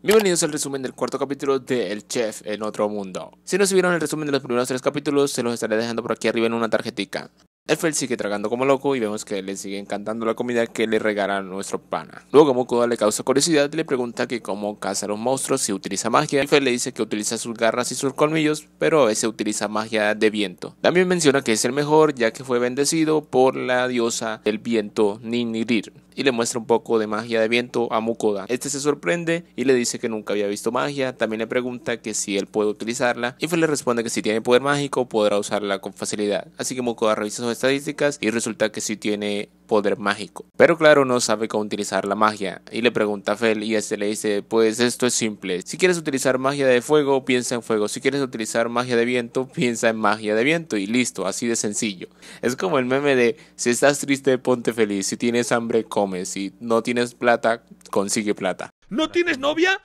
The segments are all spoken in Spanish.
Bienvenidos al resumen del cuarto capítulo de El Chef en Otro Mundo. Si no subieron el resumen de los primeros tres capítulos, se los estaré dejando por aquí arriba en una tarjetica. Elfel sigue tragando como loco y vemos que le sigue encantando la comida que le regala nuestro pana. Luego Mokuda le causa curiosidad y le pregunta que cómo caza a los monstruos si utiliza magia. Fel le dice que utiliza sus garras y sus colmillos, pero a veces utiliza magia de viento. También menciona que es el mejor ya que fue bendecido por la diosa del viento Ninirir y le muestra un poco de magia de viento a Mukoda. Este se sorprende y le dice que nunca había visto magia, también le pregunta que si él puede utilizarla y Fue le responde que si tiene poder mágico podrá usarla con facilidad. Así que Mukoda revisa sus estadísticas y resulta que si tiene poder mágico. Pero claro, no sabe cómo utilizar la magia y le pregunta a Fel y este le dice, pues esto es simple. Si quieres utilizar magia de fuego, piensa en fuego. Si quieres utilizar magia de viento, piensa en magia de viento y listo, así de sencillo. Es como el meme de si estás triste, ponte feliz. Si tienes hambre, come. Si no tienes plata, consigue plata. ¿No tienes novia?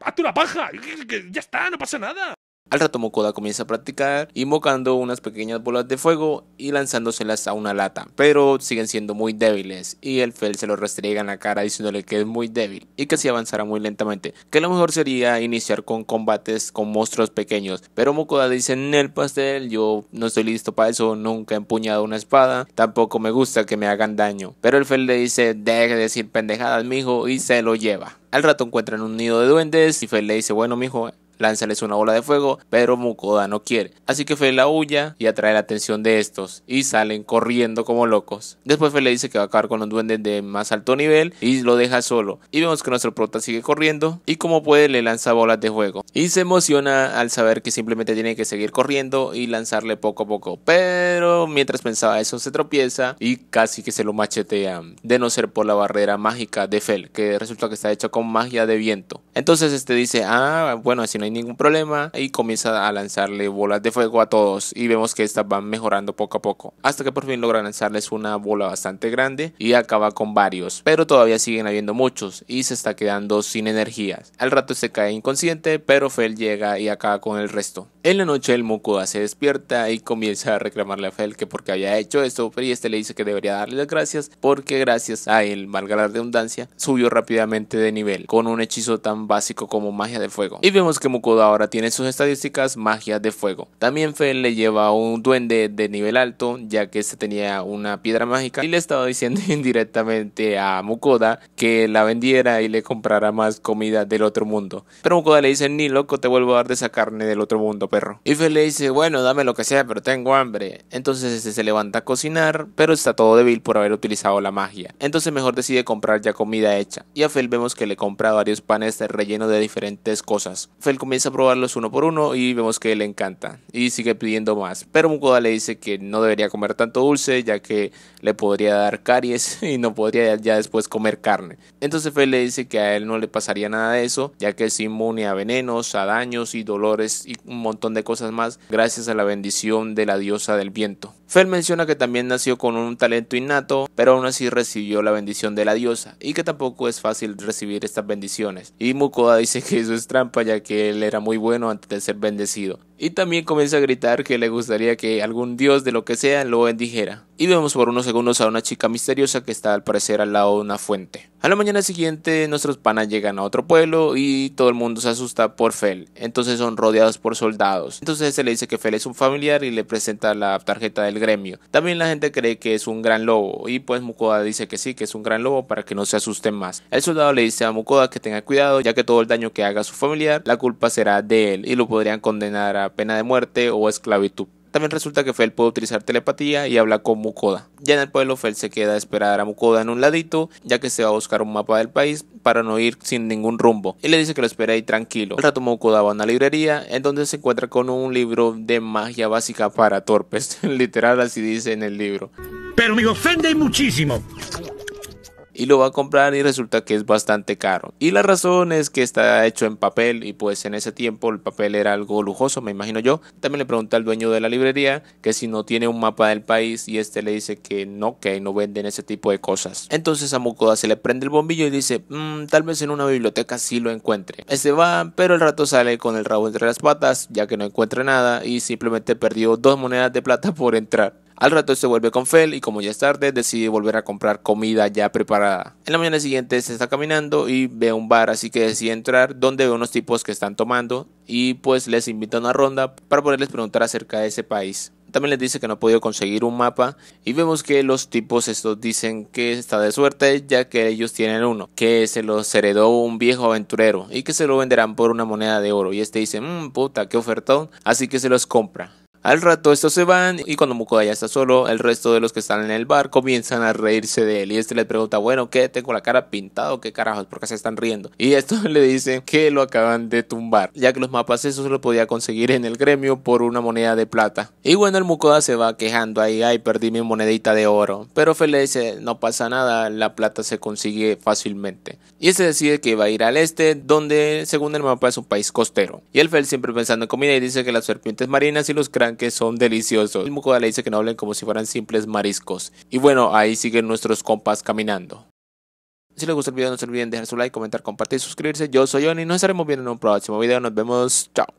Hazte una paja. Ya está, no pasa nada. Al rato Mokoda comienza a practicar invocando unas pequeñas bolas de fuego y lanzándoselas a una lata, pero siguen siendo muy débiles y el Fel se lo restriega en la cara diciéndole que es muy débil y que si avanzara muy lentamente, que lo mejor sería iniciar con combates con monstruos pequeños, pero Mokoda dice en el pastel yo no estoy listo para eso, nunca he empuñado una espada, tampoco me gusta que me hagan daño, pero el Fel le dice deje de decir pendejadas mijo y se lo lleva. Al rato encuentran un nido de duendes y Fel le dice bueno mijo lánzales una bola de fuego, pero Mukoda no quiere. Así que la huya y atrae la atención de estos y salen corriendo como locos. Después le dice que va a acabar con los duendes de más alto nivel y lo deja solo. Y vemos que nuestro prota sigue corriendo y como puede le lanza bolas de fuego. Y se emociona al saber que simplemente tiene que seguir corriendo y lanzarle poco a poco. Pero mientras pensaba eso se tropieza y casi que se lo machetean, De no ser por la barrera mágica de Fel, que resulta que está hecha con magia de viento. Entonces este dice, ah, bueno, así no ningún problema y comienza a lanzarle bolas de fuego a todos y vemos que estas van mejorando poco a poco hasta que por fin logra lanzarles una bola bastante grande y acaba con varios, pero todavía siguen habiendo muchos y se está quedando sin energías. Al rato se cae inconsciente, pero Fel llega y acaba con el resto. En la noche el Mukuda se despierta y comienza a reclamarle a Fel que porque había hecho esto, pero este le dice que debería darle las gracias porque gracias a él, valga la redundancia, subió rápidamente de nivel con un hechizo tan básico como magia de fuego. Y vemos que Mukoda ahora tiene sus estadísticas magia de fuego. También Fel le lleva a un duende de nivel alto, ya que se tenía una piedra mágica y le estaba diciendo indirectamente a Mukoda que la vendiera y le comprara más comida del otro mundo. Pero Mukoda le dice, ni loco te vuelvo a dar de esa carne del otro mundo, perro. Y Fel le dice, bueno, dame lo que sea, pero tengo hambre. Entonces este se levanta a cocinar, pero está todo débil por haber utilizado la magia. Entonces mejor decide comprar ya comida hecha. Y a Fel vemos que le compra varios panes rellenos de diferentes cosas. Fel comienza a probarlos uno por uno y vemos que le encanta y sigue pidiendo más. Pero Mukoda le dice que no debería comer tanto dulce ya que le podría dar caries y no podría ya después comer carne. Entonces Fe le dice que a él no le pasaría nada de eso ya que es inmune a venenos, a daños y dolores y un montón de cosas más gracias a la bendición de la diosa del viento. Fel menciona que también nació con un talento innato, pero aún así recibió la bendición de la diosa y que tampoco es fácil recibir estas bendiciones. Y Mukoda dice que eso es trampa ya que él era muy bueno antes de ser bendecido y también comienza a gritar que le gustaría que algún dios de lo que sea lo bendijera. Y vemos por unos segundos a una chica misteriosa que está al parecer al lado de una fuente. A la mañana siguiente nuestros panas llegan a otro pueblo y todo el mundo se asusta por Fel. Entonces son rodeados por soldados. Entonces se le dice que Fel es un familiar y le presenta la tarjeta del gremio. También la gente cree que es un gran lobo y pues Mukoda dice que sí, que es un gran lobo para que no se asusten más. El soldado le dice a Mukoda que tenga cuidado ya que todo el daño que haga su familiar la culpa será de él y lo podrían condenar a pena de muerte o esclavitud. También resulta que Fel puede utilizar telepatía y habla con Mukoda. Ya en el pueblo, Fel se queda a esperar a Mukoda en un ladito, ya que se va a buscar un mapa del país para no ir sin ningún rumbo. Y le dice que lo espere ahí tranquilo. Al rato Mukoda va a una librería, en donde se encuentra con un libro de magia básica para torpes. Literal, así dice en el libro. Pero me ofende muchísimo y lo va a comprar y resulta que es bastante caro. Y la razón es que está hecho en papel y pues en ese tiempo el papel era algo lujoso, me imagino yo. También le pregunta al dueño de la librería que si no tiene un mapa del país y este le dice que no, que no venden ese tipo de cosas. Entonces a Mukoda se le prende el bombillo y dice, mm, tal vez en una biblioteca sí lo encuentre. Este va, pero el rato sale con el rabo entre las patas ya que no encuentra nada y simplemente perdió dos monedas de plata por entrar. Al rato se vuelve con Fel y como ya es tarde decide volver a comprar comida ya preparada. En la mañana siguiente se está caminando y ve un bar así que decide entrar donde ve unos tipos que están tomando y pues les invita a una ronda para poderles preguntar acerca de ese país. También les dice que no ha podido conseguir un mapa y vemos que los tipos estos dicen que está de suerte ya que ellos tienen uno, que se los heredó un viejo aventurero y que se lo venderán por una moneda de oro y este dice, mmm, puta, qué ofertón, así que se los compra. Al rato estos se van y cuando Mukoda ya está solo, el resto de los que están en el bar comienzan a reírse de él y este le pregunta, bueno, ¿qué? Tengo la cara pintada, ¿qué carajos? ¿Por qué se están riendo? Y esto le dicen que lo acaban de tumbar, ya que los mapas eso se lo podía conseguir en el gremio por una moneda de plata. Y bueno, el Mukoda se va quejando ahí, ay, perdí mi monedita de oro. Pero Fel le dice, no pasa nada, la plata se consigue fácilmente. Y este decide que va a ir al este, donde según el mapa es un país costero. Y el Fel siempre pensando en comida y dice que las serpientes marinas y los cranks que son deliciosos. El Mucoda le dice que no hablen como si fueran simples mariscos. Y bueno, ahí siguen nuestros compas caminando. Si les gustó el video no se olviden dejar su like, comentar, compartir y suscribirse. Yo soy Oni y nos estaremos viendo en un próximo video. Nos vemos. Chao.